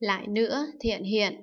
Lại nữa, thiện hiện,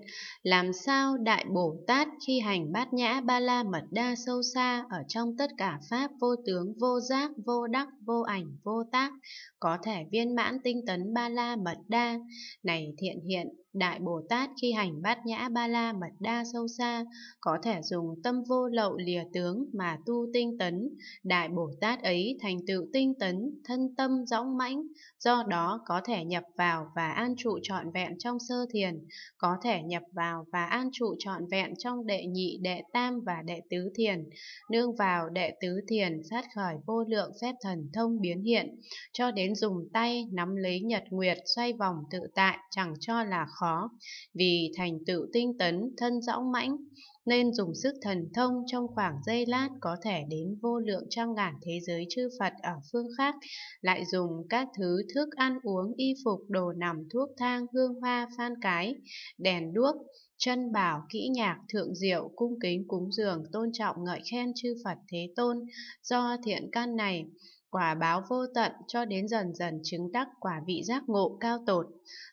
làm sao Đại Bồ Tát khi hành bát nhã ba la mật đa sâu xa ở trong tất cả pháp vô tướng, vô giác, vô đắc, vô ảnh, vô tác, có thể viên mãn tinh tấn ba la mật đa. Này thiện hiện, Đại Bồ Tát khi hành bát nhã ba la mật đa sâu xa, có thể dùng tâm vô lậu lìa tướng mà tu tinh tấn. Đại Bồ Tát ấy thành tựu tinh tấn, thân tâm rõng mãnh, do đó có thể nhập vào và an trụ trọn vẹn trong sơ thiền, có thể nhập vào và an trụ trọn vẹn trong đệ nhị, đệ tam và đệ tứ thiền. Nương vào đệ tứ thiền sát khởi vô lượng phép thần thông biến hiện, cho đến dùng tay nắm lấy nhật nguyệt xoay vòng tự tại chẳng cho là khó khó, vì thành tựu tinh tấn, thân dõng mãnh, nên dùng sức thần thông trong khoảng giây lát có thể đến vô lượng trăm ngàn thế giới chư Phật ở phương khác, lại dùng các thứ thức ăn uống, y phục, đồ nằm, thuốc thang, hương hoa, phan cái, đèn đuốc, chân bảo, kỹ nhạc, thượng diệu, cung kính, cúng dường, tôn trọng, ngợi khen chư Phật Thế Tôn do thiện căn này quả báo vô tận cho đến dần dần chứng đắc quả vị giác ngộ cao tột.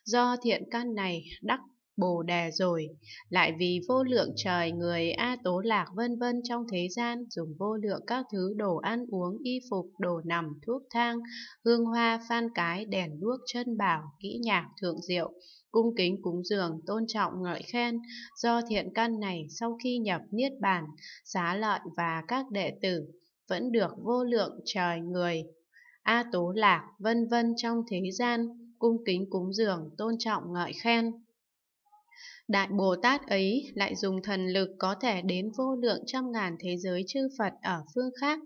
Do thiện căn này đắc Bồ đề rồi, lại vì vô lượng trời người A Tố Lạc vân vân trong thế gian dùng vô lượng các thứ đồ ăn uống, y phục, đồ nằm, thuốc thang, hương hoa, phan cái, đèn đuốc, chân bảo, kỹ nhạc, thượng diệu, cung kính cúng dường, tôn trọng ngợi khen, do thiện căn này sau khi nhập niết bàn, xá lợi và các đệ tử vẫn được vô lượng trời người a tố lạc vân vân trong thế gian cung kính cúng dường tôn trọng ngợi khen Đại Bồ Tát ấy lại dùng thần lực có thể đến vô lượng trăm ngàn thế giới chư Phật ở phương khác,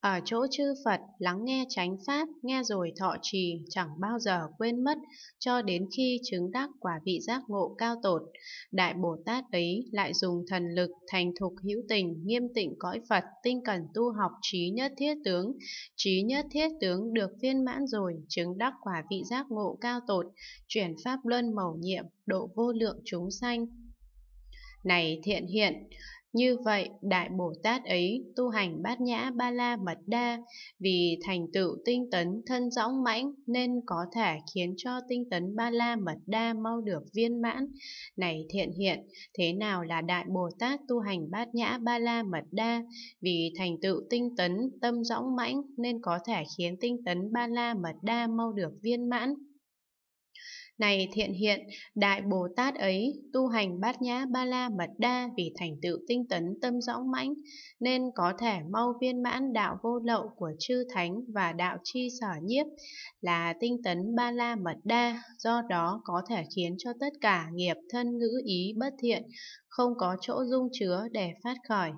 ở chỗ chư Phật lắng nghe chánh pháp, nghe rồi thọ trì, chẳng bao giờ quên mất, cho đến khi chứng đắc quả vị giác ngộ cao tột. Đại Bồ Tát ấy lại dùng thần lực thành thục hữu tình, nghiêm tịnh cõi Phật, tinh cần tu học trí nhất thiết tướng, trí nhất thiết tướng được viên mãn rồi, chứng đắc quả vị giác ngộ cao tột, chuyển pháp luân mầu nhiệm độ vô lượng chúng sanh. Này thiện hiện, như vậy, Đại Bồ Tát ấy tu hành bát nhã ba la mật đa, vì thành tựu tinh tấn thân rõng mãnh nên có thể khiến cho tinh tấn ba la mật đa mau được viên mãn. Này thiện hiện, thế nào là Đại Bồ Tát tu hành bát nhã ba la mật đa, vì thành tựu tinh tấn tâm rõng mãnh nên có thể khiến tinh tấn ba la mật đa mau được viên mãn. Này thiện hiện, Đại Bồ Tát ấy tu hành bát nhã ba la mật đa vì thành tựu tinh tấn tâm rõ mãnh, nên có thể mau viên mãn đạo vô lậu của chư thánh và đạo chi sở nhiếp là tinh tấn ba la mật đa, do đó có thể khiến cho tất cả nghiệp thân ngữ ý bất thiện, không có chỗ dung chứa để phát khởi.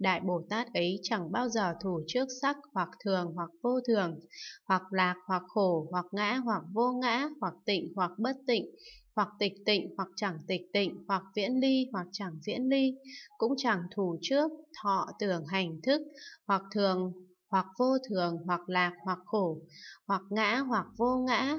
Đại Bồ Tát ấy chẳng bao giờ thủ trước sắc hoặc thường hoặc vô thường, hoặc lạc hoặc khổ, hoặc ngã hoặc vô ngã, hoặc tịnh hoặc bất tịnh, hoặc tịch tịnh hoặc chẳng tịch tịnh, hoặc viễn ly hoặc chẳng viễn ly, cũng chẳng thủ trước thọ tưởng hành thức, hoặc thường hoặc vô thường, hoặc lạc, hoặc khổ, hoặc ngã, hoặc vô ngã,